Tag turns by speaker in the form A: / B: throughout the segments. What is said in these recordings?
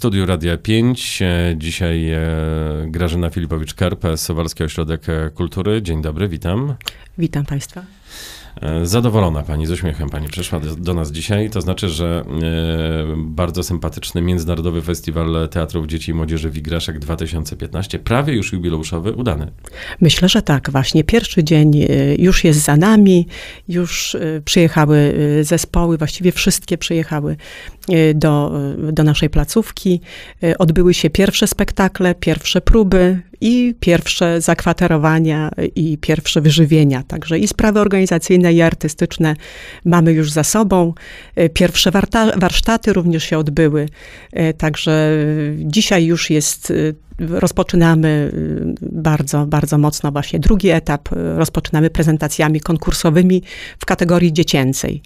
A: studiu Radia 5. E, dzisiaj e, Grażyna filipowicz karpe Sowalski Ośrodek Kultury. Dzień dobry, witam.
B: Witam Państwa.
A: E, zadowolona pani, z uśmiechem pani przyszła do nas dzisiaj. To znaczy, że e, bardzo sympatyczny Międzynarodowy Festiwal Teatrów Dzieci i Młodzieży Wigraszek 2015, prawie już jubileuszowy, udany.
B: Myślę, że tak, właśnie. Pierwszy dzień e, już jest za nami, już przyjechały zespoły, właściwie wszystkie przyjechały do, do naszej placówki. Odbyły się pierwsze spektakle, pierwsze próby, i pierwsze zakwaterowania i pierwsze wyżywienia. Także i sprawy organizacyjne i artystyczne mamy już za sobą. E, pierwsze warsztaty również się odbyły. E, także dzisiaj już jest e, rozpoczynamy bardzo, bardzo mocno właśnie drugi etap. Rozpoczynamy prezentacjami konkursowymi w kategorii dziecięcej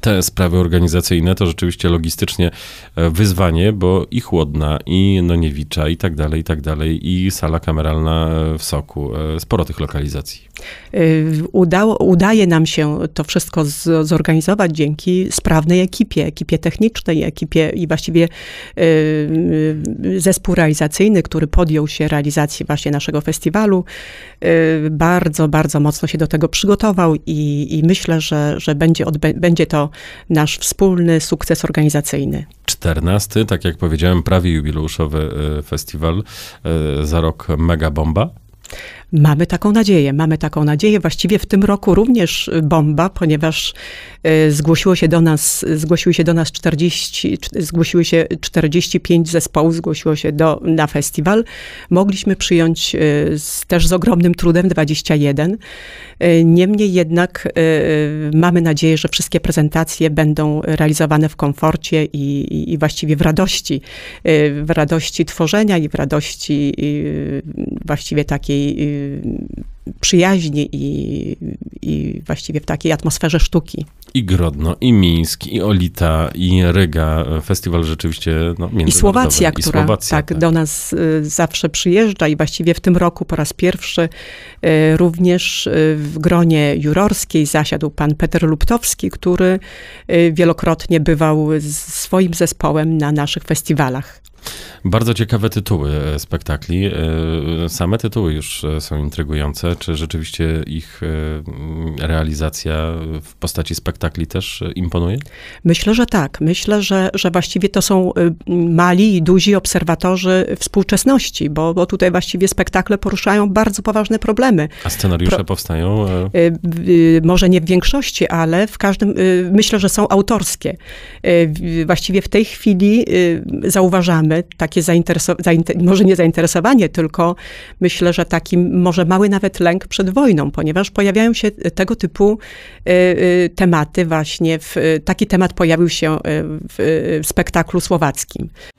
A: te sprawy organizacyjne to rzeczywiście logistycznie e, wyzwanie, bo i Chłodna, i Noniewicza, i tak dalej, i tak dalej, i sala kameralna w Soku. E, sporo tych lokalizacji.
B: Y, udało, udaje nam się to wszystko z, zorganizować dzięki sprawnej ekipie, ekipie technicznej, ekipie i właściwie y, y, zespół realizacyjny, który podjął się realizacji właśnie naszego festiwalu. Bardzo, bardzo mocno się do tego przygotował i, i myślę, że, że będzie, będzie to nasz wspólny sukces organizacyjny.
A: 14, tak jak powiedziałem, prawie jubileuszowy festiwal, za rok mega bomba.
B: Mamy taką nadzieję, mamy taką nadzieję. Właściwie w tym roku również y, bomba, ponieważ y, zgłosiło się do nas, zgłosiły się do nas 40, zgłosiły się 45 zespołów, zgłosiło się do, na festiwal. Mogliśmy przyjąć y, z, też z ogromnym trudem 21. Niemniej jednak mamy nadzieję, że wszystkie prezentacje będą realizowane w komforcie i, i, i właściwie w radości, w radości tworzenia i w radości właściwie takiej przyjaźni i, i właściwie w takiej atmosferze sztuki.
A: I Grodno, i Mińsk, i Olita, i Ryga. Festiwal rzeczywiście no, I Słowacja, I która Słowacja, tak, tak,
B: do nas y, zawsze przyjeżdża i właściwie w tym roku po raz pierwszy y, również y, w gronie jurorskiej zasiadł pan Peter Luptowski, który wielokrotnie bywał z swoim zespołem na naszych festiwalach.
A: Bardzo ciekawe tytuły e, spektakli. E, same tytuły już e, są intrygujące. Czy rzeczywiście ich realizacja w postaci spektakli też imponuje?
B: Myślę, że tak. Myślę, że, że właściwie to są y, mali i duzi obserwatorzy współczesności, bo, bo tutaj właściwie spektakle poruszają bardzo poważne problemy.
A: A scenariusze Pro... powstają? Y,
B: y, może nie w większości, ale w każdym, myślę, że są autorskie. Właściwie w tej chwili zauważamy, takie zainteresowanie, może nie zainteresowanie, tylko myślę, że taki może mały nawet lęk przed wojną, ponieważ pojawiają się e, tego typu e, e, tematy właśnie. W, taki temat pojawił się w spektaklu słowackim.